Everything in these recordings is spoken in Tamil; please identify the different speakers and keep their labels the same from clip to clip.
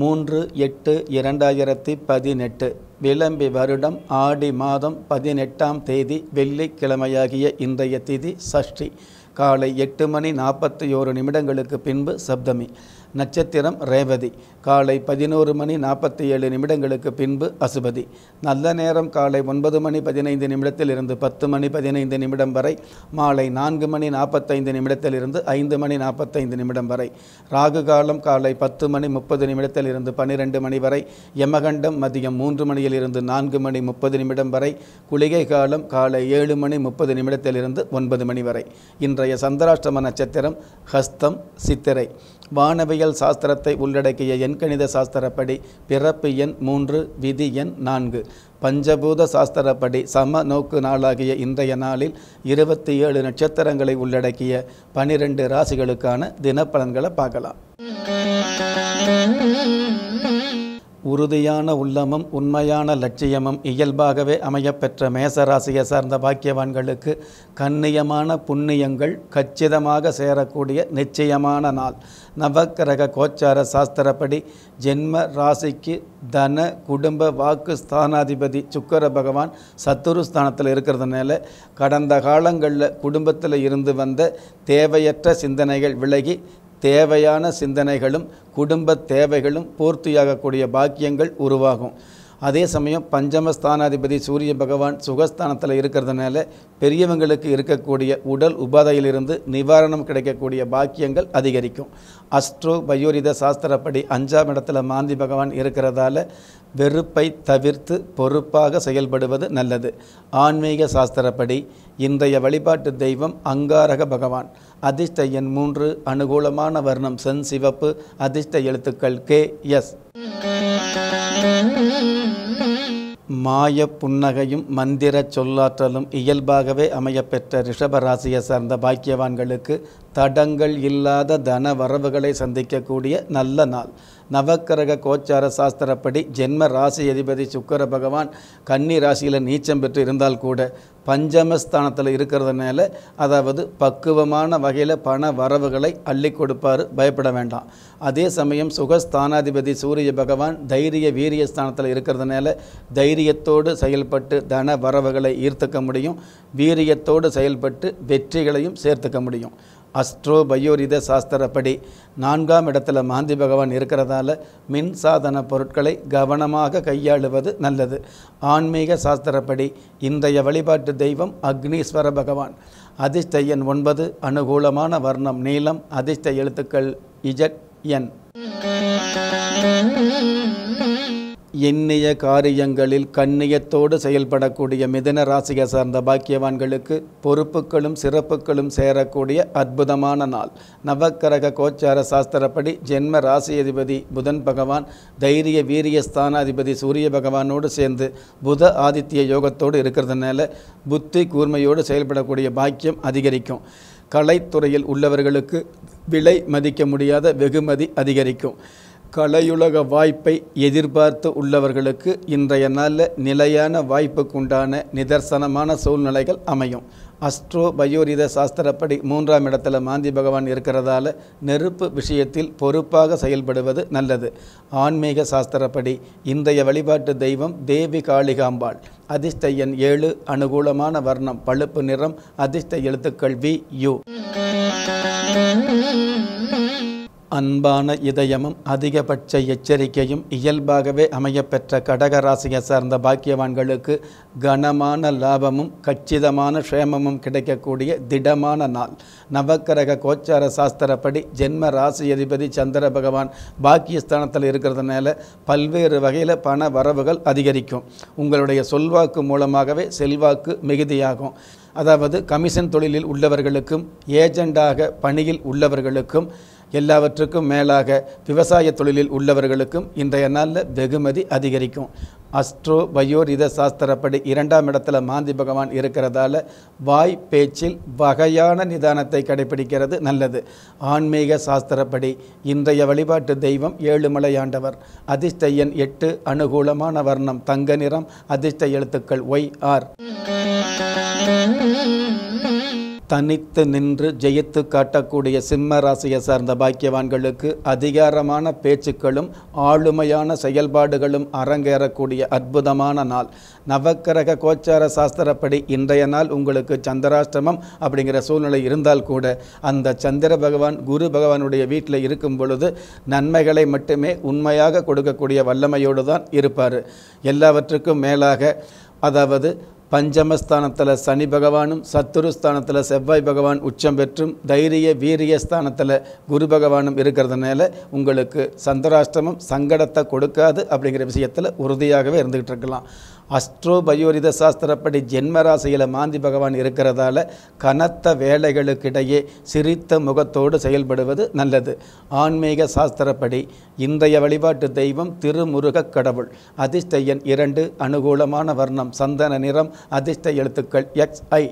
Speaker 1: மூன்று எட்டு இரண்டாயிரத்தி பதினெட்டு விளம்பி வருடம் ஆடி மாதம் பதினெட்டாம் தேதி வெள்ளிக்கிழமையாகிய இன்றைய திதி சஷ்டி காலை எட்டு மணி நாற்பத்தி ஓரு நிமிடங்களுக்கு பின்பு சப்தமி நட்சத்திரம் ரேவதி காலை பதினோரு மணி நாற்பத்தி ஏழு நிமிடங்களுக்கு பின்பு அசுபதி நல்ல நேரம் காலை ஒன்பது மணி பதினைந்து நிமிடத்தில் இருந்து பத்து மணி பதினைந்து நிமிடம் வரை மாலை நான்கு மணி நாற்பத்தைந்து நிமிடத்தில் இருந்து ஐந்து மணி நாற்பத்தைந்து நிமிடம் வரை ராகு காலம் காலை பத்து மணி முப்பது நிமிடத்தில் இருந்து பன்னிரெண்டு மணி வரை யமகண்டம் மதியம் மூன்று மணியில் இருந்து நான்கு மணி முப்பது நிமிடம் வரை குளிகை காலம் காலை ஏழு மணி முப்பது நிமிடத்தில் இருந்து ஒன்பது மணி வரை இன்றைய சந்திராஷ்டம நட்சத்திரம் ஹஸ்தம் சித்திரை வானவியல் சாஸ்திரத்தை உள்ளடக்கிய எண்கணித சாஸ்திரப்படி பிறப்பு எண் மூன்று விதி எண் நான்கு பஞ்சபூத சாஸ்திரப்படி சம நோக்கு நாளாகிய இன்றைய நாளில் இருபத்தி ஏழு நட்சத்திரங்களை உள்ளடக்கிய பனிரெண்டு ராசிகளுக்கான தினப்பலன்களை பார்க்கலாம் உறுதியான உள்ளமும் உண்மையான லட்சியமும் இயல்பாகவே அமையப்பெற்ற மேசராசியை சார்ந்த பாக்கியவான்களுக்கு கண்ணியமான புண்ணியங்கள் கச்சிதமாக சேரக்கூடிய நிச்சயமான நாள் நவக்கிரக கோச்சார சாஸ்திரப்படி ஜென்ம ராசிக்கு தன குடும்ப வாக்கு ஸ்தானாதிபதி சுக்கர பகவான் சத்துரு ஸ்தானத்தில் இருக்கிறதுனால கடந்த காலங்களில் குடும்பத்தில் இருந்து வந்த தேவையற்ற சிந்தனைகள் விலகி தேவையான சிந்தனைகளும் குடும்ப தேவைகளும் பூர்த்தியாகக்கூடிய பாக்கியங்கள் உருவாகும் அதே சமயம் பஞ்சமஸ்தானாதிபதி சூரிய பகவான் சுகஸ்தானத்தில் இருக்கிறதுனால பெரியவங்களுக்கு இருக்கக்கூடிய உடல் உபாதையிலிருந்து நிவாரணம் கிடைக்கக்கூடிய பாக்கியங்கள் அதிகரிக்கும் அஸ்ட்ரோ பயோரித சாஸ்திரப்படி அஞ்சாம் இடத்துல மாந்தி பகவான் இருக்கிறதால வெறுப்பை தவிர்த்து பொறுப்பாக செயல்படுவது நல்லது ஆன்மீக சாஸ்திரப்படி இன்றைய வழிபாட்டு தெய்வம் அங்காரக பகவான் அதிர்ஷ்ட எண் மூன்று அனுகூலமான வர்ணம் சென் சிவப்பு அதிர்ஷ்ட எழுத்துக்கள் கே எஸ் மாய புன்னகையும் மந்திர சொல்லாற்றலும் இயல்பாகவே அமையப்பெற்ற ரிஷபராசியை சார்ந்த பாக்கியவான்களுக்கு தடங்கள் இல்லாத தன வரவுகளை சந்திக்கக்கூடிய நல்ல நாள் நவக்கரக கோச்சார சாஸ்திரப்படி ஜென்ம ராசி அதிபதி சுக்கர பகவான் கன்னி ராசியில் நீச்சம் பெற்று இருந்தால் கூட பஞ்சமஸ்தானத்தில் இருக்கிறதுனால அதாவது பக்குவமான வகையில் பண வரவுகளை அள்ளி கொடுப்பார் பயப்பட வேண்டாம் அதே சமயம் சுகஸ்தானாதிபதி சூரிய பகவான் தைரிய வீரிய ஸ்தானத்தில் இருக்கிறதுனால தைரியத்தோடு செயல்பட்டு தன வரவுகளை ஈர்த்துக்க முடியும் வீரியத்தோடு செயல்பட்டு வெற்றிகளையும் சேர்த்துக்க முடியும் அஸ்ட்ரோ பயோரித சாஸ்திரப்படி நான்காம் இடத்துல மாந்தி பகவான் இருக்கிறதால மின் பொருட்களை கவனமாக கையாளுவது நல்லது ஆன்மீக சாஸ்திரப்படி இன்றைய வழிபாட்டு தெய்வம் அக்னீஸ்வர பகவான் அதிர்ஷ்ட எண் ஒன்பது அனுகூலமான வர்ணம் நீளம் அதிர்ஷ்ட எழுத்துக்கள் இஜட் என் எண்ணிய காரியங்களில் கண்ணியத்தோடு செயல்படக்கூடிய மிதன ராசியை சார்ந்த பாக்கியவான்களுக்கு பொறுப்புகளும் சிறப்புகளும் சேரக்கூடிய அற்புதமான நாள் நவக்கரக கோச்சார சாஸ்திரப்படி ஜென்ம ராசி அதிபதி புதன் பகவான் தைரிய வீரிய அதிபதி சூரிய பகவானோடு சேர்ந்து புத ஆதித்ய யோகத்தோடு இருக்கிறதுனால புத்தி கூர்மையோடு செயல்படக்கூடிய பாக்கியம் அதிகரிக்கும் கலைத்துறையில் உள்ளவர்களுக்கு விலை மதிக்க முடியாத வெகுமதி அதிகரிக்கும் கலையுலக வாய்ப்பை எதிர்பார்த்து உள்ளவர்களுக்கு இன்றைய நல்ல நிலையான வாய்ப்புக்குண்டான நிதர்சனமான சூழ்நிலைகள் அமையும் அஸ்ட்ரோ பயோரித சாஸ்திரப்படி மூன்றாம் இடத்துல மாந்தி பகவான் இருக்கிறதால நெருப்பு விஷயத்தில் பொறுப்பாக செயல்படுவது நல்லது ஆன்மீக சாஸ்திரப்படி இன்றைய வழிபாட்டு தெய்வம் தேவி காளிகாம்பாள் அதிர்ஷ்ட எண் ஏழு அனுகூலமான வர்ணம் பழுப்பு நிறம் அதிர்ஷ்ட எழுத்துக்கள் வி யு அன்பான இதயமும் அதிகபட்ச எச்சரிக்கையும் இயல்பாகவே அமையப்பெற்ற கடகராசியை சார்ந்த பாக்கியவான்களுக்கு கனமான லாபமும் கச்சிதமான க்ஷேமமும் கிடைக்கக்கூடிய திடமான நாள் நவக்கரக கோச்சார சாஸ்திரப்படி ஜென்ம ராசி அதிபதி சந்திர பகவான் பாக்கியஸ்தானத்தில் இருக்கிறதுனால பல்வேறு வகையில் பண வரவுகள் அதிகரிக்கும் உங்களுடைய சொல்வாக்கு மூலமாகவே செல்வாக்கு மிகுதியாகும் அதாவது கமிஷன் தொழிலில் உள்ளவர்களுக்கும் ஏஜெண்டாக பணியில் உள்ளவர்களுக்கும் எல்லாவற்றுக்கும் மேலாக விவசாய தொழிலில் உள்ளவர்களுக்கும் இன்றைய நாளில் வெகுமதி அதிகரிக்கும் அஸ்ட்ரோ வயோரித சாஸ்திரப்படி இரண்டாம் இடத்துல மாந்தி பகவான் இருக்கிறதால வாய் பேச்சில் வகையான நிதானத்தை கடைபிடிக்கிறது நல்லது ஆன்மீக சாஸ்திரப்படி இன்றைய வழிபாட்டு தெய்வம் ஏழுமலையாண்டவர் அதிர்ஷ்ட எண் எட்டு அனுகூலமான வர்ணம் தங்க நிறம் அதிர்ஷ்ட எழுத்துக்கள் ஒய் ஆர் தனித்து நின்று ஜெயித்து காட்டக்கூடிய சிம்ம ராசியை சார்ந்த பாக்கியவான்களுக்கு அதிகாரமான பேச்சுக்களும் ஆளுமையான செயல்பாடுகளும் அரங்கேறக்கூடிய அற்புதமான நாள் நவக்கிரக கோச்சார சாஸ்திரப்படி இன்றைய நாள் உங்களுக்கு சந்திராஷ்டிரமம் அப்படிங்கிற சூழ்நிலை இருந்தால் கூட அந்த சந்திர பகவான் குரு பகவானுடைய வீட்டில் இருக்கும் பொழுது நன்மைகளை மட்டுமே உண்மையாக கொடுக்கக்கூடிய வல்லமையோடு தான் இருப்பார் எல்லாவற்றுக்கும் மேலாக அதாவது பஞ்சமஸ்தானத்தில் சனி பகவானும் சத்துருஸ்தானத்தில் செவ்வாய் பகவான் உச்சம் பெற்றும் தைரிய வீரிய ஸ்தானத்தில் குரு பகவானும் இருக்கிறதுனால உங்களுக்கு சந்திராஷ்டமம் சங்கடத்தை கொடுக்காது அப்படிங்கிற விஷயத்தில் உறுதியாகவே இருந்துகிட்டு இருக்கலாம் அஸ்ட்ரோ பயோரித சாஸ்திரப்படி ஜென்மராசியில் மாந்தி பகவான் இருக்கிறதால கனத்த வேலைகளுக்கிடையே சிரித்த முகத்தோடு செயல்படுவது நல்லது ஆன்மீக சாஸ்திரப்படி இன்றைய வழிபாட்டு தெய்வம் திருமுருகக் கடவுள் அதிஷ்டையன் இரண்டு அனுகூலமான வர்ணம் சந்தன நிறம் அதிர்ஷ்ட எழுத்துக்கள் எக்ஸ் ஐ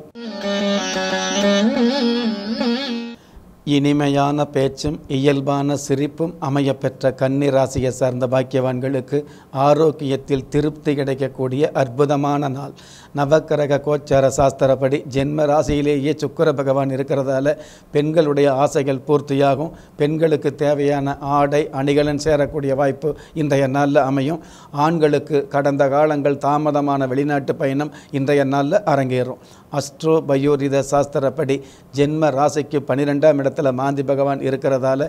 Speaker 1: இனிமையான பேச்சும் இயல்பான சிரிப்பும் அமையப்பெற்ற கன்னிராசியை சார்ந்த பாக்கியவான்களுக்கு ஆரோக்கியத்தில் திருப்தி கிடைக்கக்கூடிய அற்புதமான நாள் நவக்கரக கோச்சார சாஸ்திரப்படி ஜென்ம ராசியிலேயே சுக்கர பகவான் இருக்கிறதால பெண்களுடைய ஆசைகள் பூர்த்தியாகும் பெண்களுக்கு தேவையான ஆடை அணிகலன் சேரக்கூடிய வாய்ப்பு இன்றைய நாளில் அமையும் ஆண்களுக்கு கடந்த காலங்கள் தாமதமான வெளிநாட்டு பயணம் இன்றைய நாளில் அரங்கேறும் அஸ்ட்ரோ பயோரித சாஸ்திரப்படி ஜென்ம ராசிக்கு பனிரெண்டாம் இடத்தில் பக்கத்தில் மாந்தி பகவான் இருக்கிறதால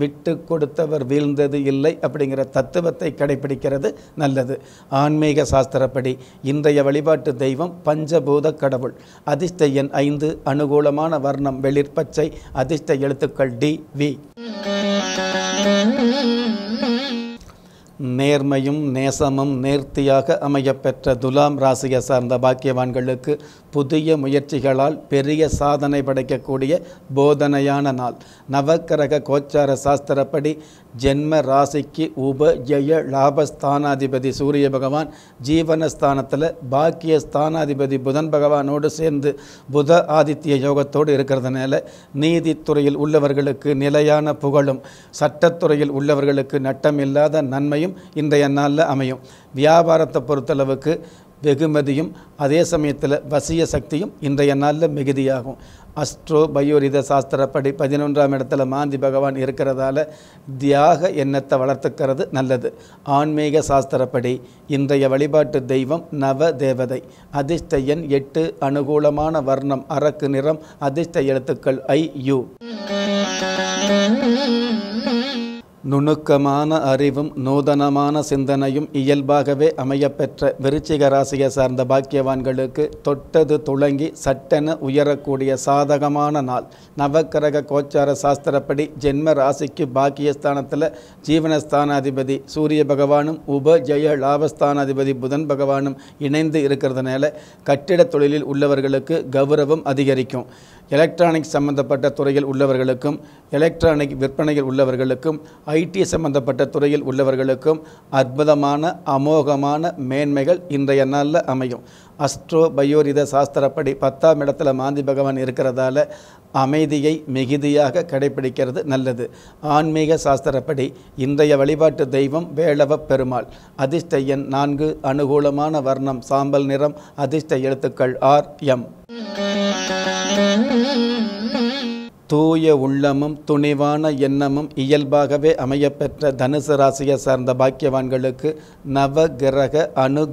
Speaker 1: விட்டு கொடுத்தவர் வீழ்ந்தது இல்லை அப்படிங்கிற தத்துவத்தை கடைபிடிக்கிறது நல்லது ஆன்மீக சாஸ்திரப்படி இன்றைய வழிபாட்டு தெய்வம் பஞ்சபூத கடவுள் அதிர்ஷ்ட எண் ஐந்து அனுகூலமான வர்ணம் வெளிர்பச்சை அதிர்ஷ்ட எழுத்துக்கள் டி வி நேர்மையும் நேசமும் நேர்த்தியாக அமையப்பெற்ற துலாம் ராசியை சார்ந்த பாக்கியவான்களுக்கு புதிய முயற்சிகளால் பெரிய சாதனை படைக்கக்கூடிய போதனையான நாள் நவக்கிரக கோச்சார சாஸ்திரப்படி ஜென்ம ராசிக்கு உப ஜெய லாபஸ்தானாதிபதி சூரிய பகவான் ஜீவனஸ்தானத்தில் பாக்கிய ஸ்தானாதிபதி புதன் பகவானோடு சேர்ந்து புத ஆதித்ய யோகத்தோடு இருக்கிறதுனால நீதித்துறையில் உள்ளவர்களுக்கு நிலையான புகழும் சட்டத்துறையில் உள்ளவர்களுக்கு நட்டமில்லாத நன்மையும் இன்றைய நாளில் அமையும் வியாபாரத்தை பொறுத்தளவுக்கு வெகுமதியும் அதே சமயத்தில் வசிய சக்தியும் இன்றைய நாளில் மிகுதியாகும் அஸ்ட்ரோ பயோரித சாஸ்திரப்படி பதினொன்றாம் இடத்துல மாந்தி பகவான் இருக்கிறதால தியாக எண்ணத்தை வளர்த்துக்கிறது நல்லது ஆன்மீக சாஸ்திரப்படி இன்றைய வழிபாட்டு தெய்வம் நவ தேவதை அதிர்ஷ்ட எண் எட்டு அனுகூலமான வர்ணம் அரக்கு நிறம் அதிர்ஷ்ட எழுத்துக்கள் ஐ யூ நுணுக்கமான அறிவும் நூதனமான சிந்தனையும் இயல்பாகவே அமையப்பெற்ற விருச்சிக ராசியை சார்ந்த பாக்கியவான்களுக்கு தொட்டது துளங்கி சட்டென உயரக்கூடிய சாதகமான நாள் நவக்கிரக கோச்சார சாஸ்திரப்படி ஜென்ம ராசிக்கு பாக்கியஸ்தானத்தில் ஜீவனஸ்தானாதிபதி சூரிய பகவானும் உப ஜெய லாபஸ்தானாதிபதி புதன் பகவானும் இணைந்து இருக்கிறதுனால கட்டிட தொழிலில் உள்ளவர்களுக்கு கௌரவம் அதிகரிக்கும் எலக்ட்ரானிக்ஸ் சம்பந்தப்பட்ட துறையில் உள்ளவர்களுக்கும் எலக்ட்ரானிக் விற்பனையில் உள்ளவர்களுக்கும் ஐடி சம்பந்தப்பட்ட துறையில் உள்ளவர்களுக்கும் அற்புதமான அமோகமான மேன்மைகள் இன்றைய நாளில் அமையும் அஸ்ட்ரோ பயோரித சாஸ்திரப்படி பத்தாம் இடத்துல மாந்தி பகவான் இருக்கிறதால அமைதியை மிகுதியாக கடைபிடிக்கிறது நல்லது ஆன்மீக சாஸ்திரப்படி இன்றைய வழிபாட்டு தெய்வம் வேளவ பெருமாள் அதிர்ஷ்ட எண் நான்கு அனுகூலமான வர்ணம் சாம்பல் நிறம் அதிர்ஷ்ட எழுத்துக்கள் ஆர் எம் தூய உள்ளமும் துணிவான எண்ணமும் இயல்பாகவே அமையப்பெற்ற தனுசு ராசியை சார்ந்த பாக்கியவான்களுக்கு நவ கிரக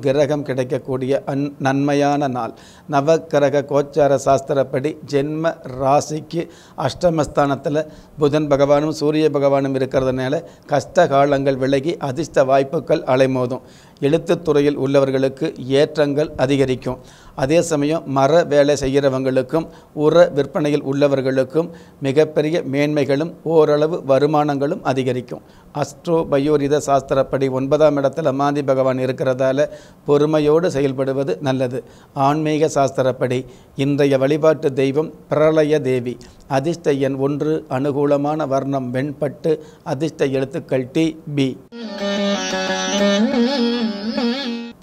Speaker 1: கிரகம் கிடைக்கக்கூடிய அந் நன்மையான நாள் நவ கிரக கோச்சார சாஸ்திரப்படி ஜென்ம ராசிக்கு அஷ்டமஸ்தானத்தில் புதன் பகவானும் சூரிய பகவானும் இருக்கிறதுனால கஷ்ட காலங்கள் விலகி அதிர்ஷ்ட வாய்ப்புகள் அலைமோதும் எழுத்துத்துறையில் உள்ளவர்களுக்கு ஏற்றங்கள் அதிகரிக்கும் அதே சமயம் மர வேலை செய்கிறவங்களுக்கும் உர விற்பனையில் உள்ளவர்களுக்கும் மிகப்பெரிய மேன்மைகளும் ஓரளவு வருமானங்களும் அதிகரிக்கும் அஸ்ட்ரோ பயோரித சாஸ்திரப்படி ஒன்பதாம் இடத்தில் அமாந்தி பகவான் இருக்கிறதால பொறுமையோடு செயல்படுவது நல்லது ஆன்மீக சாஸ்திரப்படி இன்றைய வழிபாட்டு தெய்வம் பிரளய தேவி அதிர்ஷ்ட எண் ஒன்று அனுகூலமான வர்ணம் வெண்பட்டு அதிர்ஷ்ட எழுத்துக்கள் டி பி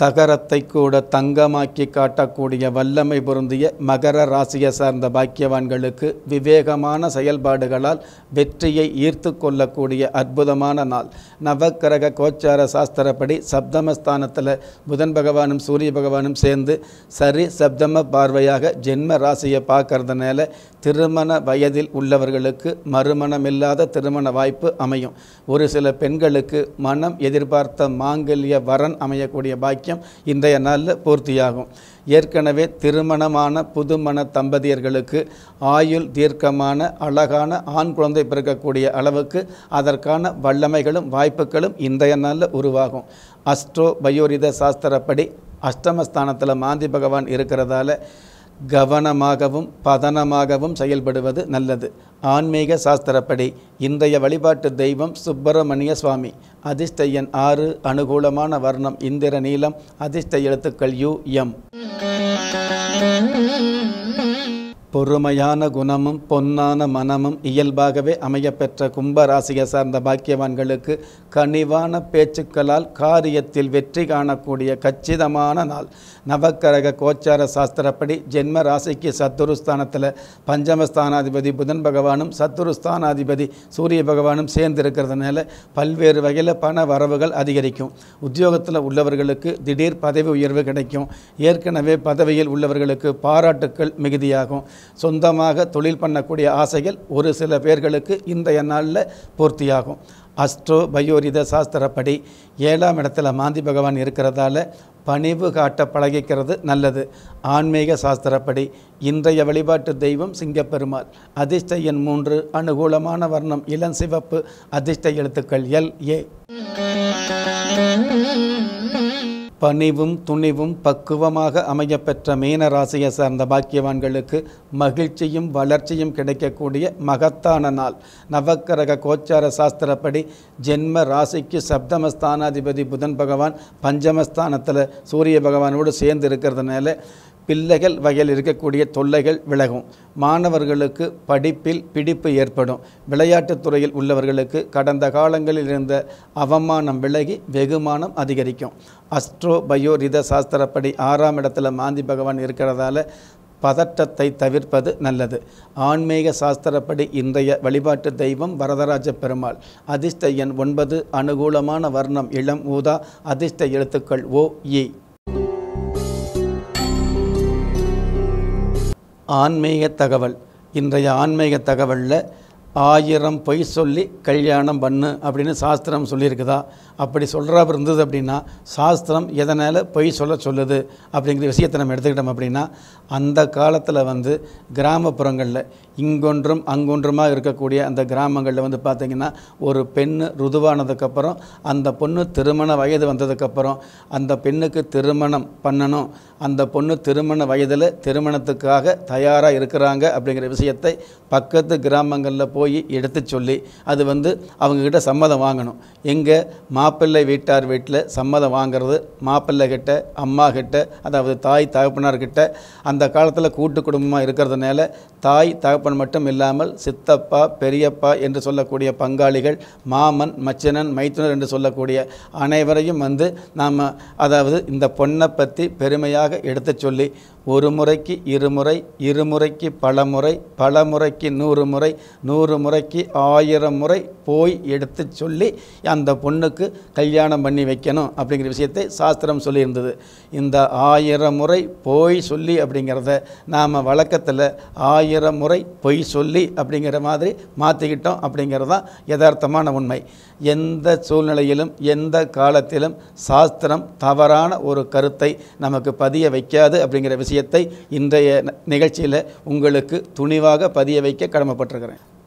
Speaker 1: தகரத்தை கூட தங்கமாக்கி காட்டக்கூடிய வல்லமை பொருந்திய மகர ராசியை சார்ந்த பாக்கியவான்களுக்கு விவேகமான செயல்பாடுகளால் வெற்றியை ஈர்த்து கொள்ளக்கூடிய அற்புதமான நாள் நவக்கிரக கோச்சார சாஸ்திரப்படி சப்தமஸ்தானத்தில் புதன் பகவானும் சூரிய பகவானும் சேர்ந்து சரி சப்தம பார்வையாக ஜென்ம ராசியை பார்க்கறதுனால திருமண வயதில் உள்ளவர்களுக்கு மறுமணமில்லாத திருமண வாய்ப்பு அமையும் ஒரு சில பெண்களுக்கு மனம் எதிர்பார்த்த மாங்கல்ய வரன் அமையக்கூடிய பாக்கியம் பாக்கியம் இன்றைய நாளில் பூர்த்தியாகும் ஏற்கனவே திருமணமான புதுமண தம்பதியர்களுக்கு ஆயுள் தீர்க்கமான அழகான ஆண் குழந்தை பிறக்கக்கூடிய அளவுக்கு அதற்கான வல்லமைகளும் வாய்ப்புகளும் இன்றைய நாளில் உருவாகும் அஸ்ட்ரோ பயோரித சாஸ்திரப்படி அஷ்டமஸ்தானத்தில் மாந்தி பகவான் இருக்கிறதால கவனமாகவும் பதனமாகவும் செயல்படுவது நல்லது ஆன்மீக சாஸ்திரப்படி இன்றைய வழிபாட்டு தெய்வம் சுப்பிரமணிய சுவாமி அதிர்ஷ்ட எண் ஆறு அனுகூலமான வர்ணம் இந்திர நீளம் அதிர்ஷ்ட எழுத்துக்கள் யு எம் பொறுமையான குணமும் பொன்னான மனமும் இயல்பாகவே அமையப்பெற்ற கும்பராசியை சார்ந்த பாக்கியவான்களுக்கு கனிவான பேச்சுக்களால் காரியத்தில் வெற்றி காணக்கூடிய கச்சிதமான நாள் நவக்கரக கோச்சார சாஸ்திரப்படி ஜென்ம ராசிக்கு சத்துருஸ்தானத்தில் பஞ்சமஸ்தானாதிபதி புதன் பகவானும் சத்துருஸ்தானாதிபதி சூரிய பகவானும் சேர்ந்து இருக்கிறதுனால பல்வேறு வகையில் பண வரவுகள் அதிகரிக்கும் உத்தியோகத்தில் உள்ளவர்களுக்கு திடீர் பதவி உயர்வு கிடைக்கும் ஏற்கனவே பதவியில் உள்ளவர்களுக்கு பாராட்டுக்கள் மிகுதியாகும் சொந்தமாக தொழில் பண்ணக்கூடிய ஆசைகள் ஒரு சில பேர்களுக்கு இன்றைய நாளில் பூர்த்தியாகும் அஸ்ட்ரோ பயோரித சாஸ்திரப்படி ஏழாம் இடத்துல மாந்தி பகவான் இருக்கிறதால பணிவு காட்ட பழகிக்கிறது நல்லது ஆன்மீக சாஸ்திரப்படி இன்றைய வழிபாட்டு தெய்வம் சிங்கப்பெருமாள் அதிர்ஷ்ட எண் மூன்று அனுகூலமான வர்ணம் இளம் சிவப்பு அதிர்ஷ்ட எழுத்துக்கள் எல் ஏ பணிவும் துணிவும் பக்குவமாக அமையப்பெற்ற ராசியை சார்ந்த பாக்கியவான்களுக்கு மகிழ்ச்சியும் வளர்ச்சியும் கிடைக்கக்கூடிய மகத்தான நாள் நவக்கரக கோச்சார சாஸ்திரப்படி ஜென்ம ராசிக்கு சப்தமஸ்தானாதிபதி புதன் பகவான் பஞ்சமஸ்தானத்தில் சூரிய பகவானோடு சேர்ந்து இருக்கிறதுனால பிள்ளைகள் வகையில் இருக்கக்கூடிய தொல்லைகள் விலகும் மாணவர்களுக்கு படிப்பில் பிடிப்பு ஏற்படும் விளையாட்டுத் துறையில் உள்ளவர்களுக்கு கடந்த காலங்களில் இருந்த அவமானம் விலகி வெகுமானம் அதிகரிக்கும் அஸ்ட்ரோ பயோ ரித சாஸ்திரப்படி ஆறாம் இடத்துல மாந்தி பகவான் இருக்கிறதால பதட்டத்தை தவிர்ப்பது நல்லது ஆன்மீக சாஸ்திரப்படி இன்றைய வழிபாட்டு தெய்வம் வரதராஜ பெருமாள் அதிர்ஷ்ட எண் ஒன்பது அனுகூலமான வர்ணம் இளம் ஊதா அதிர்ஷ்ட எழுத்துக்கள் ஓ இ ஆன்மீக தகவல் இன்றைய ஆன்மீக தகவலில் ஆயிரம் பொய் சொல்லி கல்யாணம் பண்ணு அப்படின்னு சாஸ்திரம் சொல்லியிருக்குதா அப்படி சொல்கிறா இருந்தது அப்படின்னா சாஸ்திரம் எதனால் பொய் சொல்ல சொல்லுது அப்படிங்கிற விஷயத்தை நம்ம எடுத்துக்கிட்டோம் அப்படின்னா அந்த காலத்தில் வந்து கிராமப்புறங்களில் இங்கொன்றும் அங்கொன்றுமாக இருக்கக்கூடிய அந்த கிராமங்களில் வந்து பார்த்திங்கன்னா ஒரு பெண் ருதுவானதுக்கப்புறம் அந்த பொண்ணு திருமண வயது வந்ததுக்கப்புறம் அந்த பெண்ணுக்கு திருமணம் பண்ணணும் அந்த பொண்ணு திருமண வயதில் திருமணத்துக்காக தயாராக இருக்கிறாங்க அப்படிங்கிற விஷயத்தை பக்கத்து கிராமங்களில் போய் எடுத்து சொல்லி அது வந்து அவங்கக்கிட்ட சம்மதம் வாங்கணும் எங்கள் மாப்பிள்ளை வீட்டார் வீட்டில் சம்மதம் வாங்கிறது மாப்பிள்ளை கிட்ட அம்மா கிட்ட அதாவது தாய் தகப்பனார் கிட்ட அந்த காலத்தில் கூட்டு குடும்பமாக இருக்கிறதுனால தாய் தகப்பன் மட்டும் இல்லாமல் சித்தப்பா பெரியப்பா என்று சொல்லக்கூடிய பங்காளிகள் மாமன் மச்சனன் மைத்துனர் என்று சொல்லக்கூடிய அனைவரையும் வந்து நாம் அதாவது இந்த பொண்ணை பற்றி பெருமையாக எடுத்து சொல்லி ஒரு முறைக்கு இருமுறை இருமுறைக்கு பல முறை பல முறைக்கு நூறு முறை நூறு முறைக்கு ஆயிரம் முறை போய் எடுத்து சொல்லி அந்த பொண்ணுக்கு கல்யாணம் பண்ணி வைக்கணும் அப்படிங்கிற விஷயத்தை சாஸ்திரம் சொல்லியிருந்தது இந்த ஆயிரம் முறை பொய் சொல்லி அப்படிங்கிறத நாம் வழக்கத்தில் ஆயிரம் முறை பொய் சொல்லி அப்படிங்கிற மாதிரி மாற்றிக்கிட்டோம் அப்படிங்கிறது தான் யதார்த்தமான உண்மை எந்த சூழ்நிலையிலும் எந்த காலத்திலும் சாஸ்திரம் தவறான ஒரு கருத்தை நமக்கு பதிய வைக்காது அப்படிங்கிற விஷயத்தை இன்றைய நிகழ்ச்சியில் உங்களுக்கு துணிவாக பதிய வைக்க கடமைப்பட்டிருக்கிறேன்